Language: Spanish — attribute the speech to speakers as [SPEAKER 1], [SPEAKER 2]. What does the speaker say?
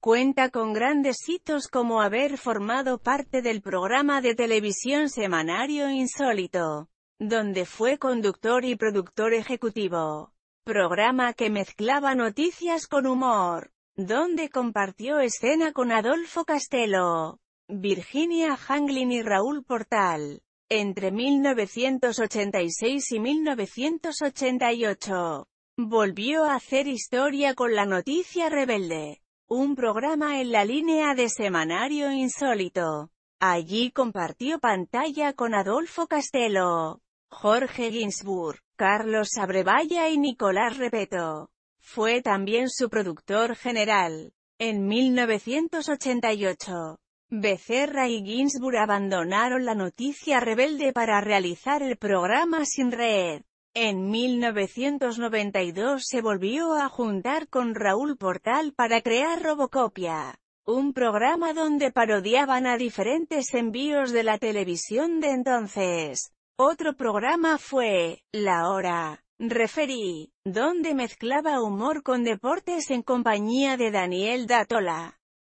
[SPEAKER 1] Cuenta con grandes hitos como haber formado parte del programa de televisión semanario Insólito, donde fue conductor y productor ejecutivo. Programa que mezclaba noticias con humor, donde compartió escena con Adolfo Castelo, Virginia Hanglin y Raúl Portal, entre 1986 y 1988. Volvió a hacer historia con la noticia rebelde un programa en la línea de Semanario Insólito. Allí compartió pantalla con Adolfo Castelo, Jorge Ginsburg, Carlos Abrevaya y Nicolás Repeto. Fue también su productor general. En 1988, Becerra y Ginsburg abandonaron la noticia rebelde para realizar el programa sin red. En 1992 se volvió a juntar con Raúl Portal para crear Robocopia, un programa donde parodiaban a diferentes envíos de la televisión de entonces. Otro programa fue, La Hora, Referí, donde mezclaba humor con deportes en compañía de Daniel Datola.